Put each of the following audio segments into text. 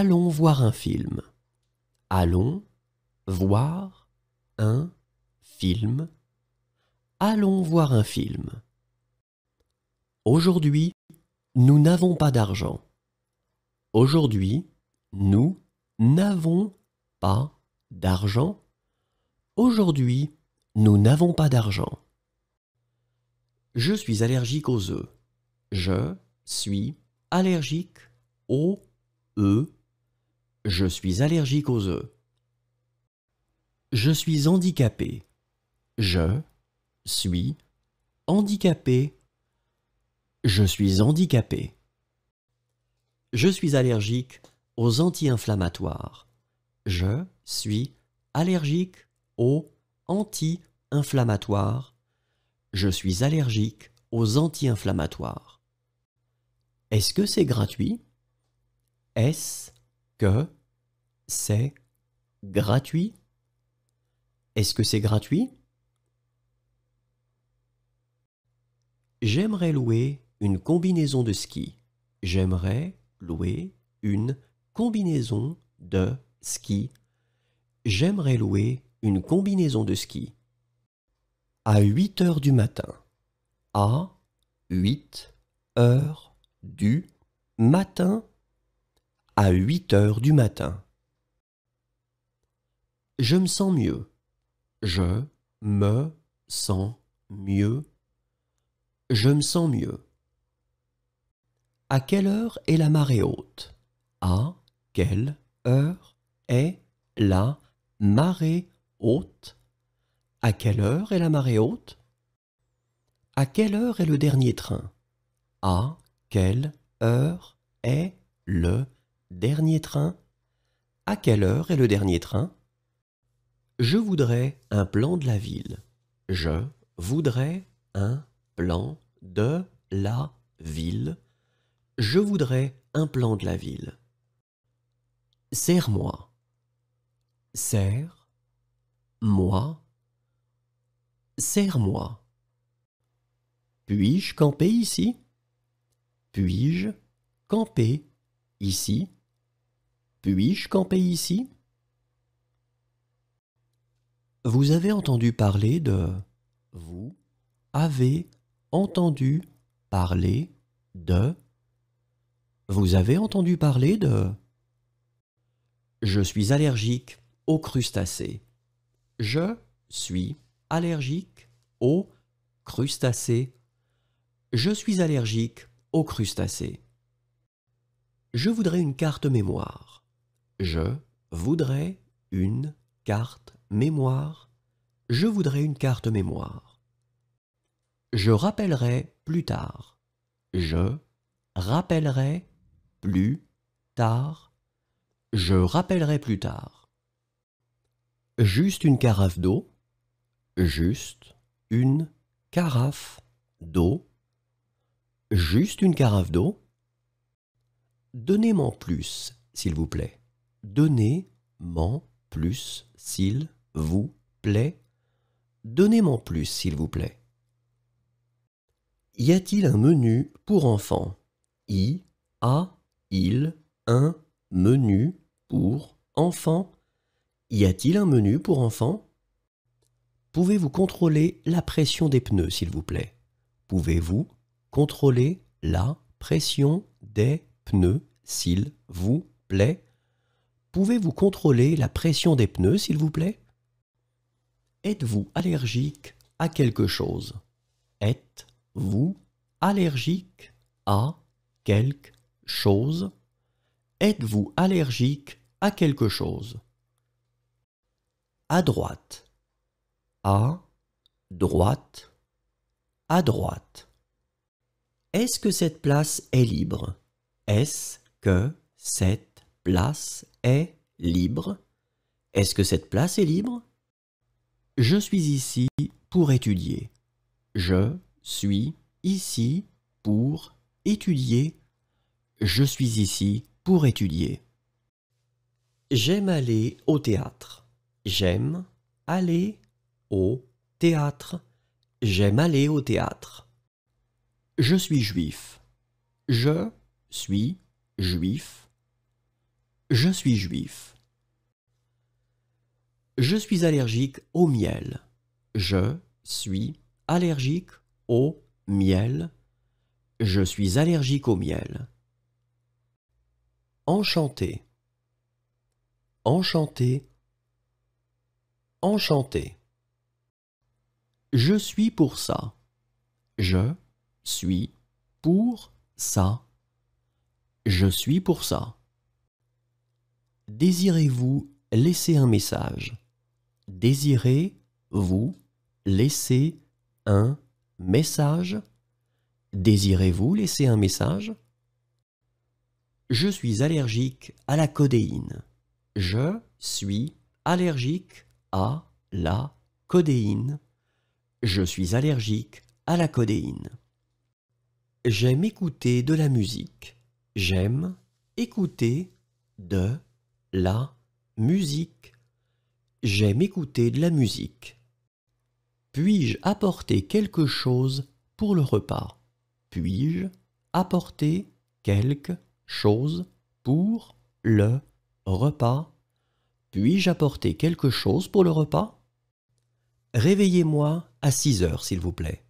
Allons voir un film. Allons voir un film. Allons voir un film. Aujourd'hui, nous n'avons pas d'argent. Aujourd'hui, nous n'avons pas d'argent. Aujourd'hui, nous n'avons pas d'argent. Je suis allergique aux œufs. Je suis allergique aux œufs. Je suis allergique aux œufs. Je suis handicapé. Je suis handicapé. Je suis handicapé. Je suis allergique aux anti-inflammatoires. Je suis allergique aux anti-inflammatoires. Je suis allergique aux anti-inflammatoires. Est-ce que c'est gratuit Est-ce que c'est gratuit Est-ce que c'est gratuit J'aimerais louer une combinaison de ski. J'aimerais louer une combinaison de ski. J'aimerais louer une combinaison de ski. À 8 heures du matin. À 8 heures du matin. À 8 heures du matin. Je me sens mieux. Je me sens mieux. Je me sens mieux. À quelle heure est la marée haute À quelle heure est la marée haute À quelle heure est la marée haute À quelle heure est le dernier train À quelle heure est le dernier train À quelle heure est le dernier train je voudrais un plan de la ville. Je voudrais un plan de la ville. Je voudrais un plan de la ville. Serre-moi. Serre. Moi. Serre-moi. Puis-je camper ici Puis-je camper ici Puis-je camper ici vous avez entendu parler de... Vous avez entendu parler de... Vous avez entendu parler de... Je suis allergique aux crustacés. Je suis allergique aux crustacés. Je suis allergique aux crustacés. Je voudrais une carte mémoire. Je voudrais une carte mémoire, je voudrais une carte mémoire. Je rappellerai plus tard. Je rappellerai plus tard. Je rappellerai plus tard. Juste une carafe d'eau. Juste une carafe d'eau. Juste une carafe d'eau. Donnez-m'en plus, s'il vous plaît. Donnez-m'en plus, s'il vous plaît donnez moi plus, s'il vous plaît. Y a-t-il un menu pour enfants Y a-il un menu pour enfants Y a-t-il un menu pour enfants Pouvez-vous contrôler la pression des pneus, s'il vous plaît Pouvez-vous contrôler la pression des pneus, s'il vous plaît Pouvez-vous contrôler la pression des pneus, s'il vous plaît Êtes-vous allergique à quelque chose Êtes-vous allergique à quelque chose Êtes-vous allergique à quelque chose À droite. À droite. À droite. Est-ce que cette place est libre Est-ce que cette place est libre Est-ce que cette place est libre je suis ici pour étudier. Je suis ici pour étudier. Je suis ici pour étudier. J'aime aller au théâtre. J'aime aller au théâtre. J'aime aller au théâtre. Je suis juif. Je suis juif. Je suis juif. Je suis allergique au miel. Je suis allergique au miel. Je suis allergique au miel. Enchanté. Enchanté. Enchanté. Je suis pour ça. Je suis pour ça. Je suis pour ça. Désirez-vous laisser un message désirez-vous laisser un message Désirez-vous laisser un message Je suis allergique à la codéine. Je suis allergique à la codéine. Je suis allergique à la codéine. J'aime écouter de la musique. J'aime écouter de la musique. J'aime écouter de la musique. Puis-je apporter quelque chose pour le repas Puis-je apporter quelque chose pour le repas Puis-je apporter quelque chose pour le repas Réveillez-moi à 6 heures, s'il vous plaît.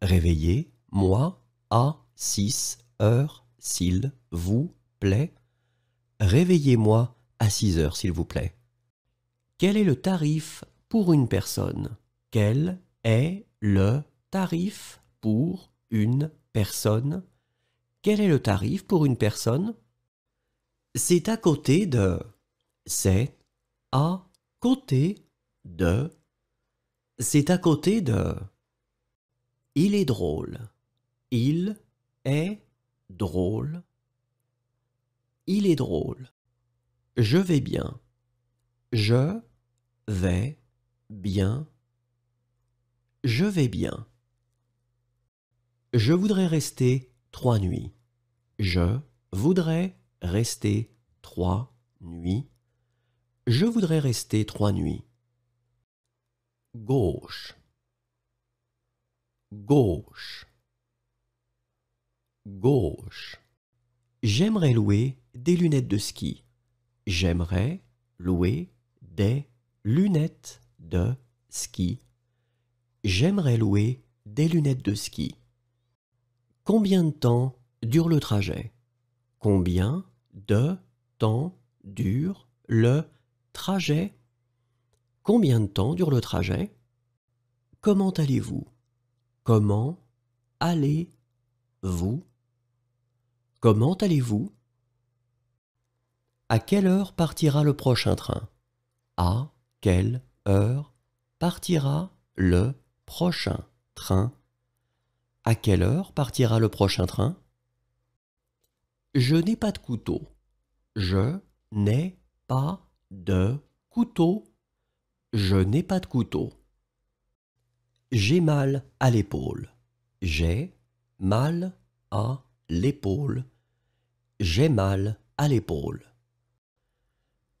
Réveillez-moi à 6 heures, s'il vous plaît. Réveillez-moi à 6 heures, s'il vous plaît. Quel est le tarif pour une personne Quel est le tarif pour une personne Quel est le tarif pour une personne C'est à côté de. C'est à côté de. C'est à côté de. Il est drôle. Il est drôle. Il est drôle. Je vais bien. Je vais bien. Je vais bien. Je voudrais rester trois nuits. Je voudrais rester trois nuits. Je voudrais rester trois nuits. Gauche. Gauche. Gauche. J'aimerais louer des lunettes de ski. J'aimerais louer des Lunettes de ski. J'aimerais louer des lunettes de ski. Combien de temps dure le trajet Combien de temps dure le trajet Combien de temps dure le trajet Comment allez-vous Comment allez-vous Comment allez-vous À quelle heure partira le prochain train À quelle heure partira le prochain train À quelle heure partira le prochain train Je n'ai pas de couteau. Je n'ai pas de couteau. Je n'ai pas de couteau. J'ai mal à l'épaule. J'ai mal à l'épaule. J'ai mal à l'épaule.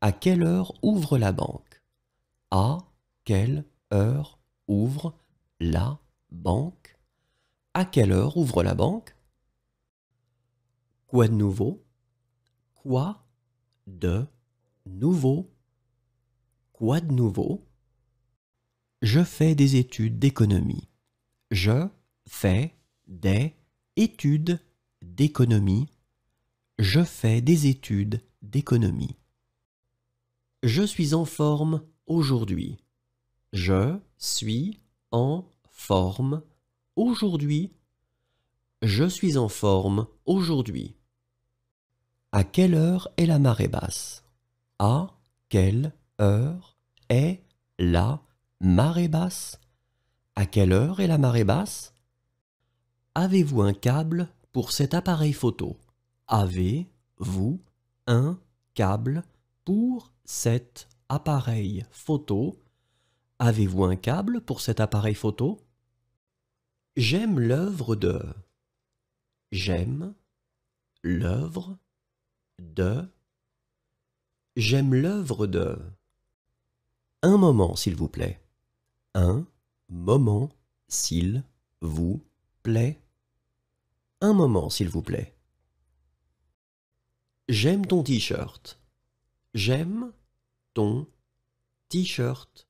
À quelle heure ouvre la banque à quelle heure ouvre la banque À quelle heure ouvre la banque Quoi de nouveau Quoi de nouveau Quoi de nouveau Je fais des études d'économie. Je fais des études d'économie. Je fais des études d'économie. Je suis en forme aujourd'hui. Je suis en forme aujourd'hui. Je suis en forme aujourd'hui. À quelle heure est la marée basse À quelle heure est la marée basse À quelle heure est la marée basse Avez-vous un câble pour cet appareil photo Avez-vous un câble pour cet appareil photo. Avez-vous un câble pour cet appareil photo J'aime l'œuvre de. J'aime l'œuvre de. J'aime l'œuvre de. Un moment, s'il vous plaît. Un moment, s'il vous plaît. Un moment, s'il vous plaît. J'aime ton t-shirt. J'aime ton, t-shirt,